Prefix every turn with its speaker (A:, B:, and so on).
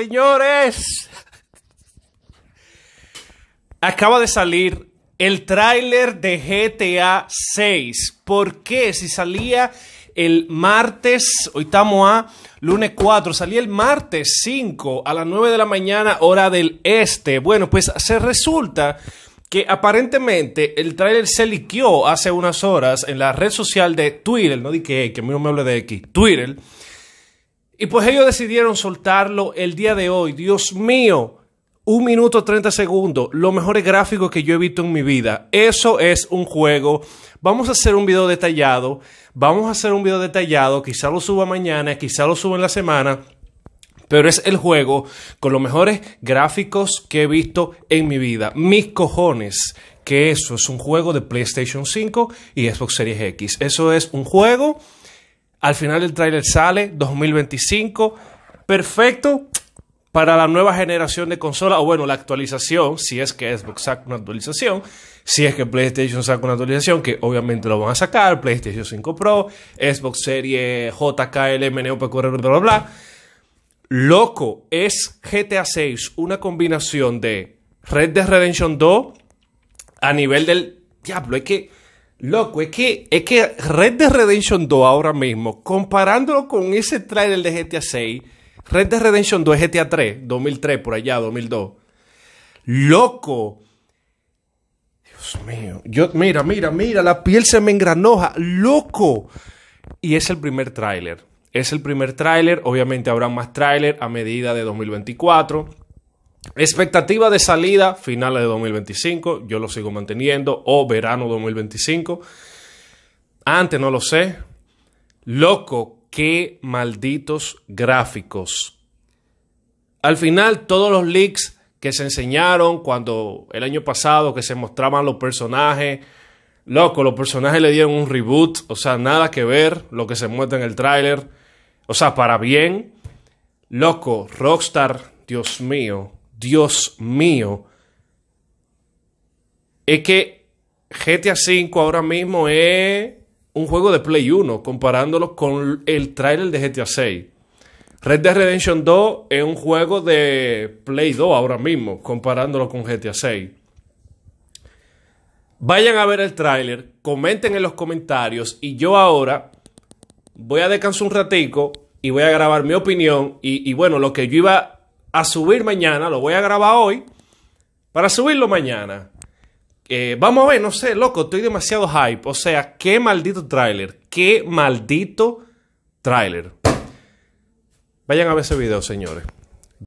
A: Señores, acaba de salir el tráiler de GTA 6. ¿Por qué? Si salía el martes, hoy estamos a lunes 4, salía el martes 5 a las 9 de la mañana hora del este. Bueno, pues se resulta que aparentemente el tráiler se liqueó hace unas horas en la red social de Twitter, no di que, que a mí no me hable de X, Twitter y pues ellos decidieron soltarlo el día de hoy. Dios mío, un minuto 30 segundos, los mejores gráficos que yo he visto en mi vida. Eso es un juego. Vamos a hacer un video detallado. Vamos a hacer un video detallado. Quizá lo suba mañana, quizá lo suba en la semana. Pero es el juego con los mejores gráficos que he visto en mi vida. Mis cojones. Que eso es un juego de PlayStation 5 y Xbox Series X. Eso es un juego al final del tráiler sale 2025. Perfecto para la nueva generación de consola, o bueno, la actualización, si es que Xbox saca una actualización, si es que PlayStation saca una actualización, que obviamente lo van a sacar, PlayStation 5 Pro, Xbox Series JKL, para bla, bla, bla. Loco, es GTA 6 una combinación de Red Dead Redemption 2 a nivel del diablo, es que Loco, es que, es que Red Dead Redemption 2 ahora mismo, comparándolo con ese trailer de GTA 6, Red Dead Redemption 2 es GTA 3, 2003, por allá, 2002. Loco. Dios mío. Yo, mira, mira, mira, la piel se me engranoja. Loco. Y es el primer tráiler. Es el primer tráiler. Obviamente habrá más tráiler a medida de 2024. Expectativa de salida finales de 2025, yo lo sigo manteniendo, o verano 2025. Antes no lo sé. Loco, qué malditos gráficos. Al final, todos los leaks que se enseñaron cuando el año pasado que se mostraban los personajes, loco, los personajes le dieron un reboot, o sea, nada que ver lo que se muestra en el tráiler, o sea, para bien. Loco, Rockstar, Dios mío, Dios mío, es que GTA V ahora mismo es un juego de Play 1 comparándolo con el tráiler de GTA 6. Red Dead Redemption 2 es un juego de Play 2 ahora mismo comparándolo con GTA 6. Vayan a ver el tráiler, comenten en los comentarios y yo ahora voy a descansar un ratico y voy a grabar mi opinión y, y bueno, lo que yo iba a subir mañana, lo voy a grabar hoy para subirlo mañana. Eh, vamos a ver, no sé, loco, estoy demasiado hype. O sea, qué maldito tráiler, qué maldito tráiler. Vayan a ver ese video, señores.